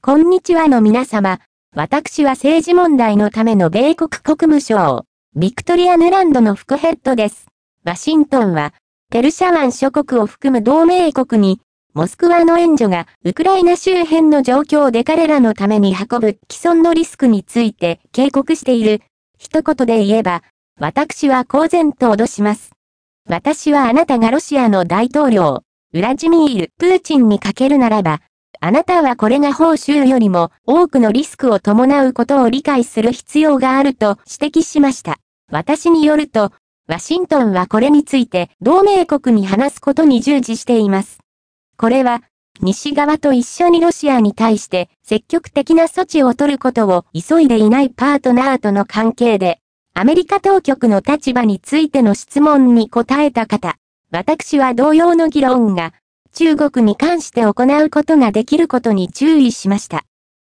こんにちはの皆様、私は政治問題のための米国国務省、ビクトリアヌランドの副ヘッドです。ワシントンは、ペルシャ湾諸国を含む同盟国に、モスクワの援助がウクライナ周辺の状況で彼らのために運ぶ既存のリスクについて警告している。一言で言えば、私は公然と脅します。私はあなたがロシアの大統領、ウラジミール・プーチンにかけるならば、あなたはこれが報酬よりも多くのリスクを伴うことを理解する必要があると指摘しました。私によると、ワシントンはこれについて同盟国に話すことに従事しています。これは、西側と一緒にロシアに対して積極的な措置を取ることを急いでいないパートナーとの関係で、アメリカ当局の立場についての質問に答えた方、私は同様の議論が中国に関して行うことができることに注意しました。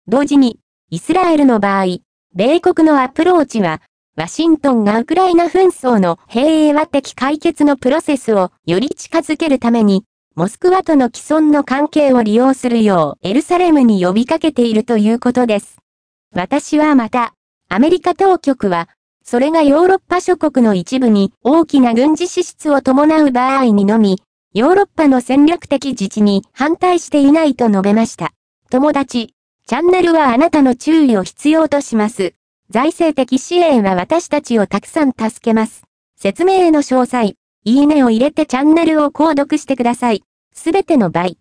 同時に、イスラエルの場合、米国のアプローチは、ワシントンがウクライナ紛争の平和的解決のプロセスをより近づけるために、モスクワとの既存の関係を利用するようエルサレムに呼びかけているということです。私はまた、アメリカ当局は、それがヨーロッパ諸国の一部に大きな軍事支出を伴う場合にのみ、ヨーロッパの戦略的自治に反対していないと述べました。友達、チャンネルはあなたの注意を必要とします。財政的支援は私たちをたくさん助けます。説明への詳細、いいねを入れてチャンネルを購読してください。すべての場合、